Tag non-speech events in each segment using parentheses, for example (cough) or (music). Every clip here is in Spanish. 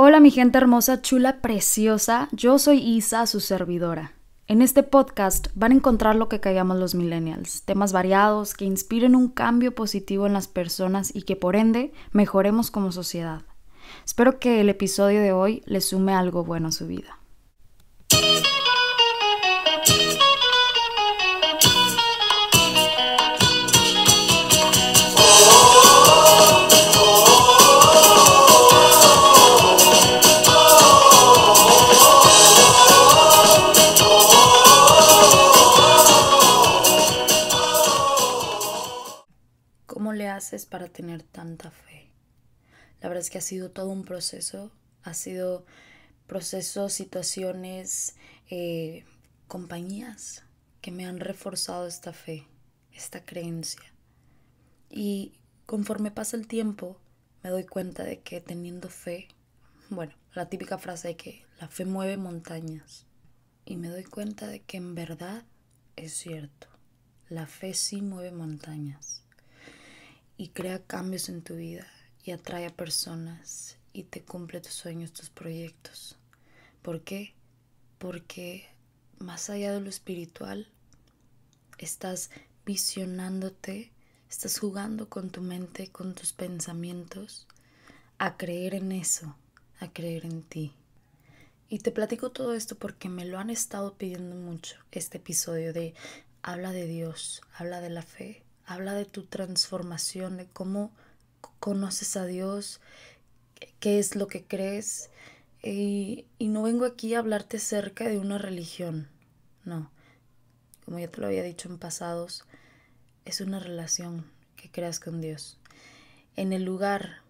Hola mi gente hermosa, chula, preciosa, yo soy Isa, su servidora. En este podcast van a encontrar lo que callamos los millennials, temas variados que inspiren un cambio positivo en las personas y que por ende mejoremos como sociedad. Espero que el episodio de hoy les sume algo bueno a su vida. es para tener tanta fe? La verdad es que ha sido todo un proceso, ha sido procesos, situaciones, eh, compañías que me han reforzado esta fe, esta creencia. Y conforme pasa el tiempo, me doy cuenta de que teniendo fe, bueno, la típica frase de que la fe mueve montañas. Y me doy cuenta de que en verdad es cierto, la fe sí mueve montañas y crea cambios en tu vida y atrae a personas y te cumple tus sueños, tus proyectos. ¿Por qué? Porque más allá de lo espiritual, estás visionándote, estás jugando con tu mente, con tus pensamientos, a creer en eso, a creer en ti. Y te platico todo esto porque me lo han estado pidiendo mucho, este episodio de habla de Dios, habla de la fe, habla de tu transformación, de cómo conoces a Dios, qué es lo que crees. Y, no vengo aquí a hablarte cerca de una religión, no. Como ya te lo había dicho en pasados, es una relación que creas con Dios. En el lugar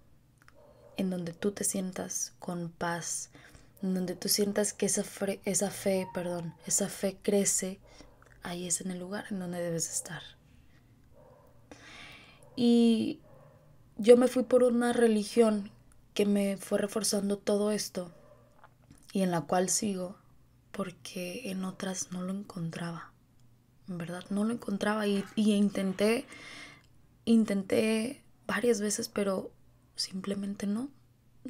en donde tú te sientas con paz, en donde tú sientas que esa, esa fe, perdón, esa fe crece, ahí es en el lugar en donde debes estar. Y yo me fui por una religión que me fue reforzando todo esto y en la cual sigo porque en otras no lo encontraba. En verdad no lo encontraba y, intenté, intenté varias veces, pero simplemente No,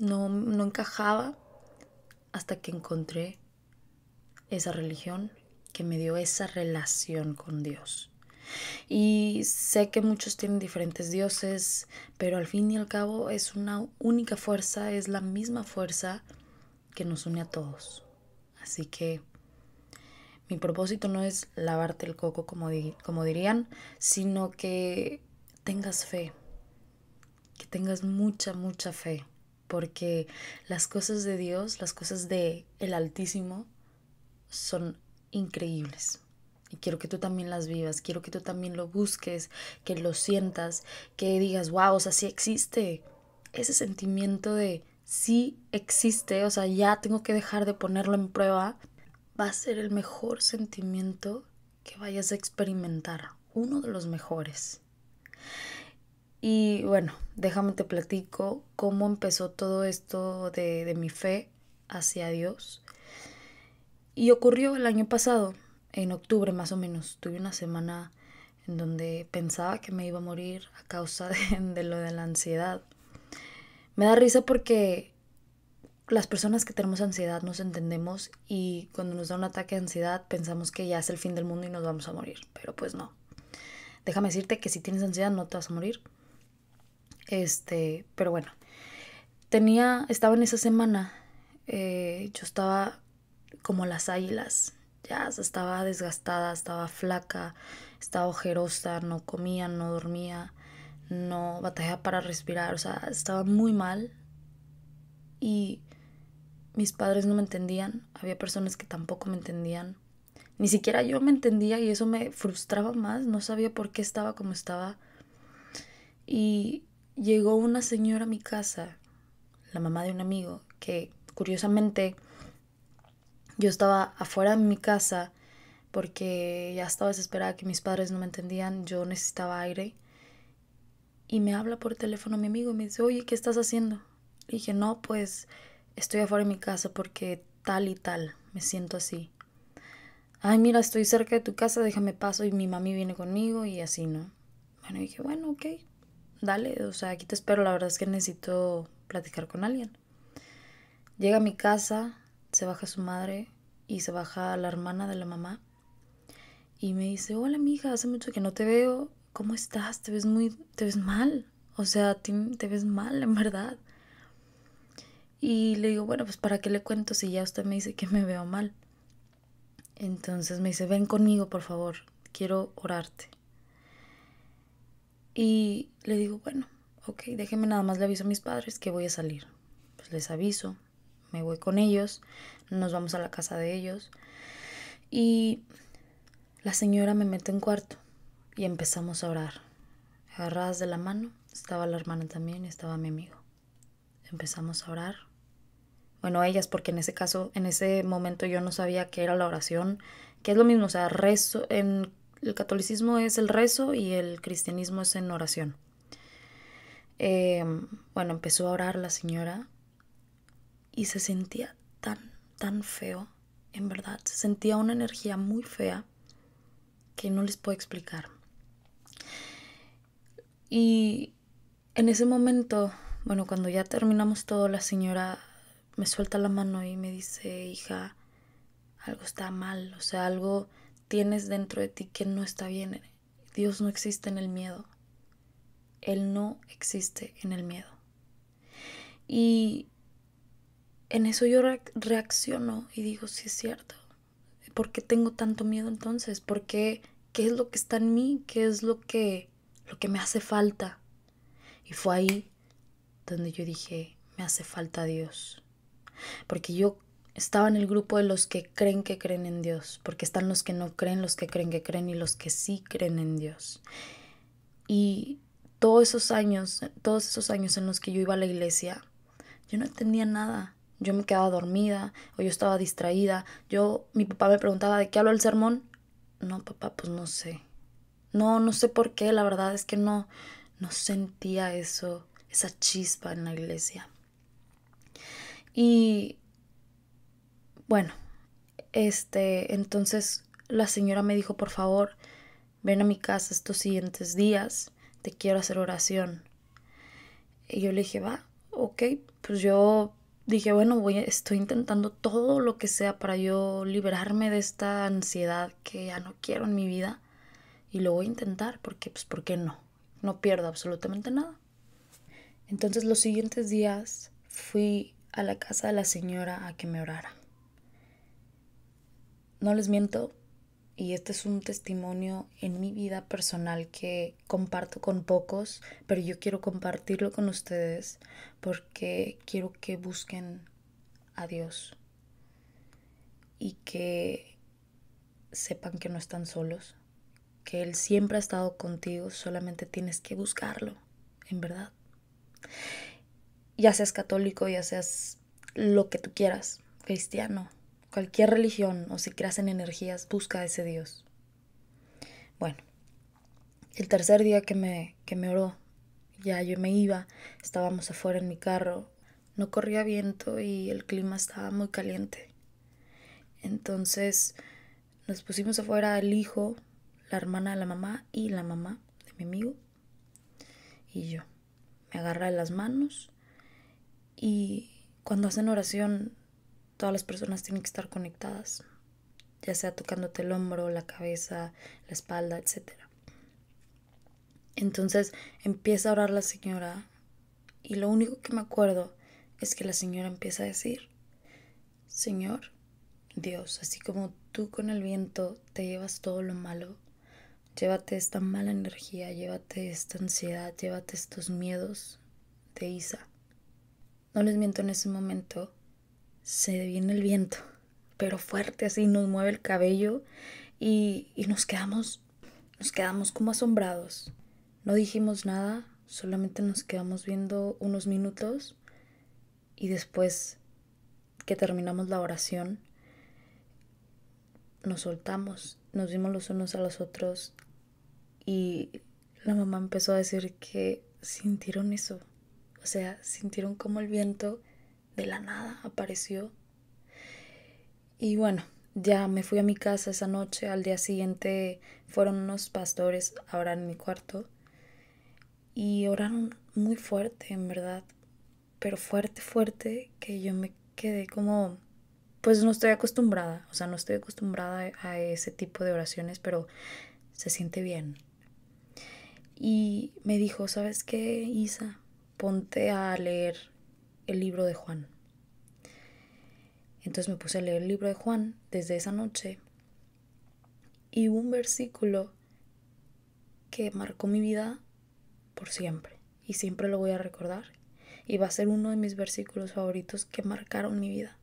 no encajaba hasta que encontré esa religión que me dio esa relación con Dios. Y sé que muchos tienen diferentes dioses, pero al fin y al cabo es una única fuerza, es la misma fuerza que nos une a todos. Así que mi propósito no es lavarte el coco como, como dirían, sino que tengas fe, que tengas mucha, mucha fe, porque las cosas de Dios, las cosas de el Altísimo, son increíbles. Y quiero que tú también las vivas, quiero que tú también lo busques, que lo sientas, que digas, wow, o sea, sí existe. Ese sentimiento de sí existe, o sea, ya tengo que dejar de ponerlo en prueba, va a ser el mejor sentimiento que vayas a experimentar, uno de los mejores. Y bueno, déjame te platico cómo empezó todo esto de, de mi fe hacia Dios. Y ocurrió el año pasado en octubre más o menos, tuve una semana en donde pensaba que me iba a morir a causa (laughs) de, lo de la ansiedad. Me da risa porque las personas que tenemos ansiedad nos entendemos y cuando nos da un ataque de ansiedad pensamos que ya es el fin del mundo y nos vamos a morir, pero pues no. Déjame decirte que si tienes ansiedad no te vas a morir. Este, pero bueno, tenía, estaba en esa semana, eh, yo estaba como las águilas ya estaba desgastada, estaba flaca, estaba ojerosa, no comía, no dormía, no batallaba para respirar, o sea, estaba muy mal y mis padres no me entendían, había personas que tampoco me entendían, ni siquiera yo me entendía y eso me frustraba más, no sabía por qué estaba como estaba. Y llegó una señora a mi casa, la mamá de un amigo, que curiosamente yo estaba afuera de mi casa porque ya estaba desesperada que mis padres no me entendían, yo necesitaba aire. Y me habla por teléfono mi amigo y me dice, oye, ¿qué estás haciendo? Y dije, no, pues estoy afuera de mi casa porque tal y tal, me siento así. Ay, mira, estoy cerca de tu casa, déjame paso y mi mami viene conmigo y así, ¿no? Bueno, dije, bueno, ok, dale, o sea, aquí te espero, la verdad es que necesito platicar con alguien. Llega a mi casa, se baja su madre y se baja la hermana de la mamá y me dice, hola mija, hace mucho que no te veo, ¿cómo estás? Te ves muy, te ves mal, o sea, te, te ves mal en verdad. Y le digo, bueno, pues para qué le cuento si ya usted me dice que me veo mal. Entonces me dice, ven conmigo, por favor, quiero orarte. Y le digo, bueno, ok, déjeme nada más le aviso a mis padres que voy a salir. Pues les aviso, me voy con ellos, nos vamos a la casa de ellos. Y la señora me mete en cuarto y empezamos a orar. Agarradas de la mano, estaba la hermana también y estaba mi amigo. Empezamos a orar. Bueno, ellas, porque en ese caso, en ese momento yo no sabía qué era la oración, que es lo mismo, o sea, rezo, en el catolicismo es el rezo y el cristianismo es en oración. Em, bueno, empezó a orar la señora y se sentía tan, tan feo, en verdad, se sentía una energía muy fea que no les puedo explicar. Y en ese momento, bueno, cuando ya terminamos todo, la señora me suelta la mano y me dice, hija, algo está mal, o sea, algo tienes dentro de ti que no está bien. Dios no existe en el miedo. Él no existe en el miedo. Y en eso yo reacciono y digo, sí es cierto. ¿Por qué tengo tanto miedo entonces? ¿Por qué? ¿Qué es lo que está en mí? ¿Qué es lo que, lo que me hace falta? Y fue ahí donde yo dije, me hace falta Dios. Porque yo estaba en el grupo de los que creen que creen en Dios. Porque están los que no creen, los que creen que creen y los que sí creen en Dios. Y todos esos años, todos esos años en los que yo iba a la iglesia, yo no entendía nada yo me quedaba dormida o yo estaba distraída. Yo, mi papá me preguntaba, ¿de qué habló el sermón? No, papá, pues no sé. No, no sé por qué, la verdad es que no, no sentía eso, esa chispa en la iglesia. Y bueno, este, entonces la señora me dijo, por favor, ven a mi casa estos siguientes días, te quiero hacer oración. Y yo le dije, va, ok, pues yo dije, bueno, voy, estoy intentando todo lo que sea para yo liberarme de esta ansiedad que ya no quiero en mi vida y lo voy a intentar porque, pues, ¿por qué no? No pierdo absolutamente nada. Entonces los siguientes días fui a la casa de la señora a que me orara. No les miento, y este es un testimonio en mi vida personal que comparto con pocos, pero yo quiero compartirlo con ustedes porque quiero que busquen a Dios y que sepan que no están solos, que Él siempre ha estado contigo, solamente tienes que buscarlo, en verdad. Ya seas católico, ya seas lo que tú quieras, cristiano, Cualquier religión o si creas en energías, busca a ese Dios. Bueno, el tercer día que me, que me oró, ya yo me iba, estábamos afuera en mi carro, no corría viento y el clima estaba muy caliente. Entonces nos pusimos afuera el hijo, la hermana de la mamá y la mamá de mi amigo y yo. Me agarra de las manos y cuando hacen oración todas las personas tienen que estar conectadas, ya sea tocándote el hombro, la cabeza, la espalda, etc. Entonces empieza a orar la señora y lo único que me acuerdo es que la señora empieza a decir, Señor, Dios, así como tú con el viento te llevas todo lo malo, llévate esta mala energía, llévate esta ansiedad, llévate estos miedos de Isa. No les miento en ese momento, se viene el viento, pero fuerte así, nos mueve el cabello y, nos quedamos, nos quedamos como asombrados. No dijimos nada, solamente nos quedamos viendo unos minutos y después que terminamos la oración, nos soltamos, nos dimos los unos a los otros y la mamá empezó a decir que sintieron eso, o sea, sintieron como el viento de la nada apareció. Y bueno, ya me fui a mi casa esa noche, al día siguiente fueron unos pastores a orar en mi cuarto y oraron muy fuerte, en verdad, pero fuerte, fuerte, que yo me quedé como, pues no estoy acostumbrada, o sea, no estoy acostumbrada a ese tipo de oraciones, pero se siente bien. Y me dijo, ¿sabes qué, Isa? Ponte a leer el libro de Juan. Entonces me puse a leer el libro de Juan desde esa noche y un versículo que marcó mi vida por siempre y siempre lo voy a recordar y va a ser uno de mis versículos favoritos que marcaron mi vida.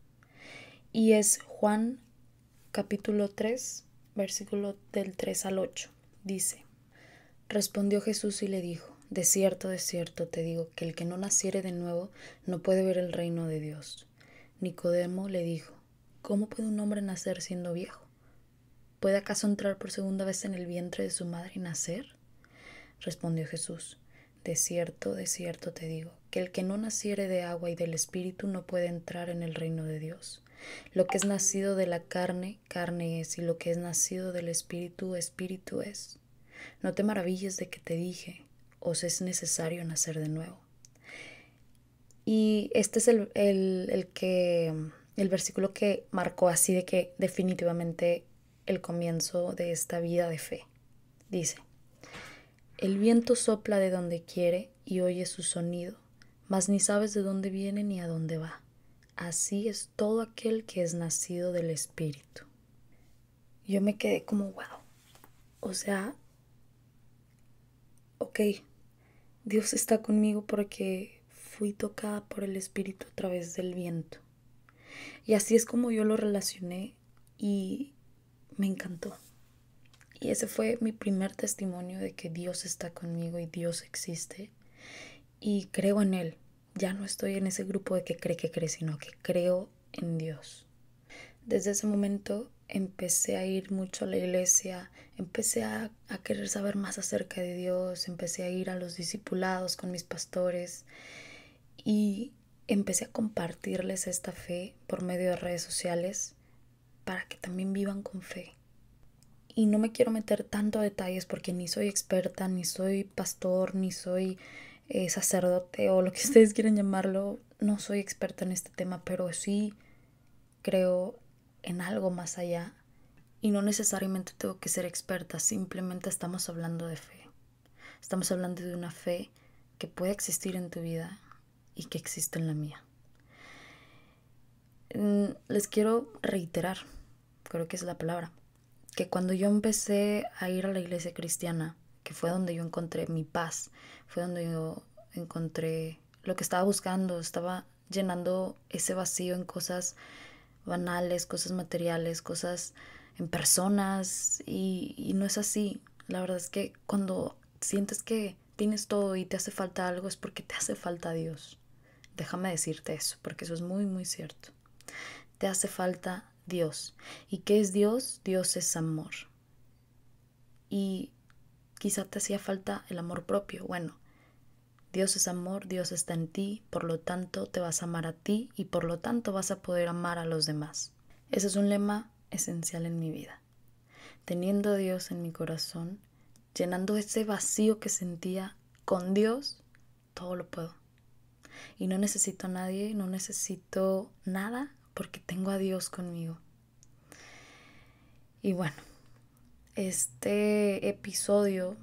Y es Juan capítulo 3, versículo del 3 al 8. Dice, respondió Jesús y le dijo, de cierto, de cierto te digo que el que no naciere de nuevo no puede ver el reino de Dios. Nicodemo le dijo, ¿cómo puede un hombre nacer siendo viejo? ¿Puede acaso entrar por segunda vez en el vientre de su madre y nacer? Respondió Jesús, de cierto, de cierto te digo, que el que no naciere de agua y del espíritu no puede entrar en el reino de Dios. Lo que es nacido de la carne, carne es, y lo que es nacido del espíritu, espíritu es. No te maravilles de que te dije, os es necesario nacer de nuevo. Y este es el, que, el versículo que marcó así de que definitivamente el comienzo de esta vida de fe. Dice, el viento sopla de donde quiere y oye su sonido, mas ni sabes de dónde viene ni a dónde va. Así es todo aquel que es nacido del Espíritu. Yo me quedé como, wow. O sea, ok, Dios está conmigo porque fui tocada por el Espíritu a través del viento. Y así es como yo lo relacioné y me encantó. Y ese fue mi primer testimonio de que Dios está conmigo y Dios existe. Y creo en Él. Ya no estoy en ese grupo de que cree que cree, sino que creo en Dios. Desde ese momento empecé a ir mucho a la iglesia, empecé a, querer saber más acerca de Dios, empecé a ir a los discipulados con mis pastores y empecé a compartirles esta fe por medio de redes sociales para que también vivan con fe. Y no me quiero meter tanto a detalles porque ni soy experta, ni soy pastor, ni soy eh, sacerdote o lo que (laughs) ustedes quieran llamarlo. No soy experta en este tema, pero sí creo en algo más allá y no necesariamente tengo que ser experta, simplemente estamos hablando de fe. Estamos hablando de una fe que puede existir en tu vida y que existe en la mía. Mm, les quiero reiterar, creo que es la palabra, que cuando yo empecé a ir a la iglesia cristiana, que fue donde yo encontré mi paz, fue donde yo encontré lo que estaba buscando, estaba llenando ese vacío en cosas banales, cosas materiales, cosas en personas y, no es así. La verdad es que cuando sientes que tienes todo y te hace falta algo es porque te hace falta Dios. Déjame decirte eso, porque eso es muy, muy cierto. Te hace falta Dios. ¿Y qué es Dios? Dios es amor. Y quizá te hacía falta el amor propio. Bueno, Dios es amor, Dios está en ti, por lo tanto te vas a amar a ti y por lo tanto vas a poder amar a los demás. Ese es un lema esencial en mi vida. Teniendo a Dios en mi corazón, llenando ese vacío que sentía con Dios, todo lo puedo. Y no necesito a nadie, no necesito nada porque tengo a Dios conmigo. Y bueno, este episodio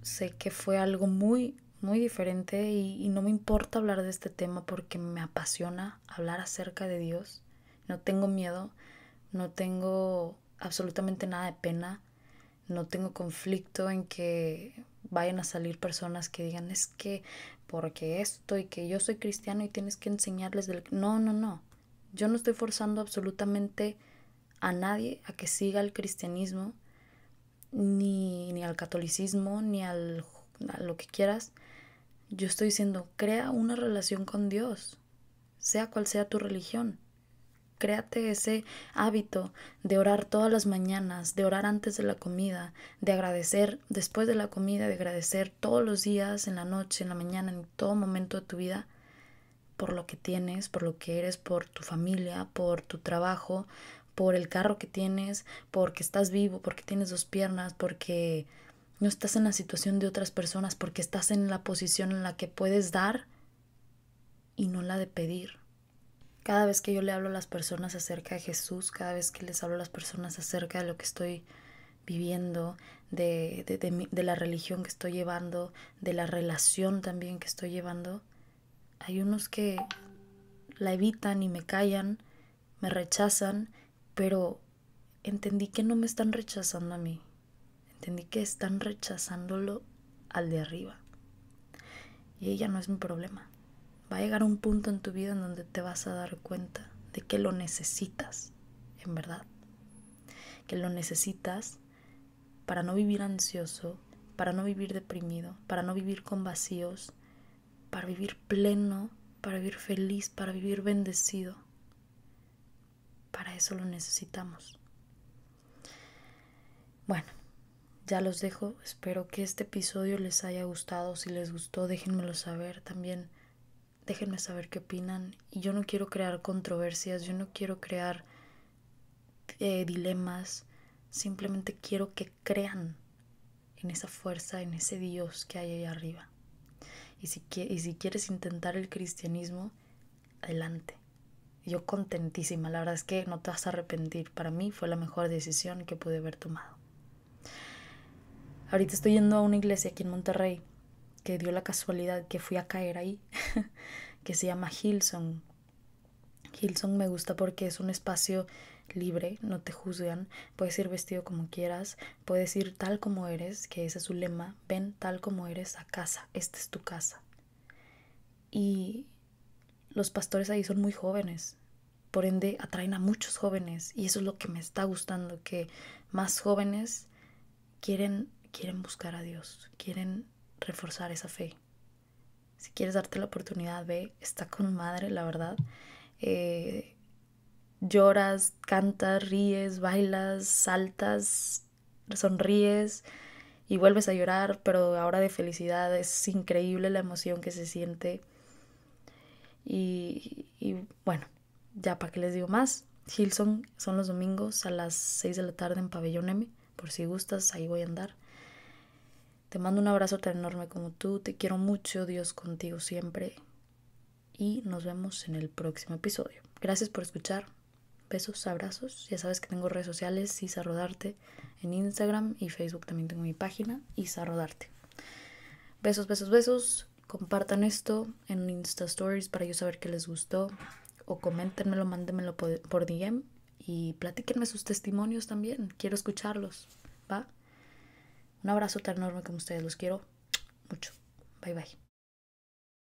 sé que fue algo muy muy diferente y, no me importa hablar de este tema porque me apasiona hablar acerca de Dios. No tengo miedo, no tengo absolutamente nada de pena, no tengo conflicto en que vayan a salir personas que digan es que porque esto y que yo soy cristiano y tienes que enseñarles del... No, no, no. Yo no estoy forzando absolutamente a nadie a que siga el cristianismo, ni, ni al catolicismo, ni al, lo que quieras yo estoy diciendo, crea una relación con Dios, sea cual sea tu religión. Créate ese hábito de orar todas las mañanas, de orar antes de la comida, de agradecer después de la comida, de agradecer todos los días, en la noche, en la mañana, en todo momento de tu vida, por lo que tienes, por lo que eres, por tu familia, por tu trabajo, por el carro que tienes, porque estás vivo, porque tienes dos piernas, porque no estás en la situación de otras personas porque estás en la posición en la que puedes dar y no la de pedir. Cada vez que yo le hablo a las personas acerca de Jesús, cada vez que les hablo a las personas acerca de lo que estoy viviendo, de, de la religión que estoy llevando, de la relación también que estoy llevando, hay unos que la evitan y me callan, me rechazan, pero entendí que no me están rechazando a mí, entendí que están rechazándolo al de arriba. Y ella no es mi problema. Va a llegar un punto en tu vida en donde te vas a dar cuenta de que lo necesitas, en verdad. Que lo necesitas para no vivir ansioso, para no vivir deprimido, para no vivir con vacíos, para vivir pleno, para vivir feliz, para vivir bendecido. Para eso lo necesitamos. Bueno, ya los dejo. Espero que este episodio les haya gustado. Si les gustó, déjenmelo saber también. Déjenme saber qué opinan. Y yo no quiero crear controversias, yo no quiero crear eh, dilemas. Simplemente quiero que crean en esa fuerza, en ese Dios que hay ahí arriba. Y si, y si quieres intentar el cristianismo, adelante. Yo contentísima, la verdad es que no te vas a arrepentir. Para mí fue la mejor decisión que pude haber tomado. Ahorita estoy yendo a una iglesia aquí en Monterrey que dio la casualidad que fui a caer ahí, (laughs) que se llama Hilson. Hilson me gusta porque es un espacio libre, no te juzgan, puedes ir vestido como quieras, puedes ir tal como eres, que ese es su lema, ven tal como eres a casa, esta es tu casa. Y los pastores ahí son muy jóvenes, por ende atraen a muchos jóvenes y eso es lo que me está gustando, que más jóvenes quieren quieren buscar a Dios, quieren reforzar esa fe. Si quieres darte la oportunidad, ve, está con madre, la verdad. Eh, lloras, cantas, ríes, bailas, saltas, sonríes y vuelves a llorar, pero ahora de felicidad es increíble la emoción que se siente. Y, y bueno, ya para qué les digo más. Hilson son los domingos a las 6 de la tarde en Pabellón M, por si gustas, ahí voy a andar. Te mando un abrazo tan enorme como tú, te quiero mucho, Dios contigo siempre. Y nos vemos en el próximo episodio. Gracias por escuchar. Besos, abrazos. Ya sabes que tengo redes sociales, Isa Rodarte, en Instagram y Facebook también tengo mi página, Isa Rodarte. Besos, besos, besos. Compartan esto en Insta Stories para yo saber que les gustó. O coméntenmelo, mándenmelo por DM y platíquenme sus testimonios también. Quiero escucharlos. ¿Va? Un abrazo tan enorme como ustedes. Los quiero mucho. Bye bye.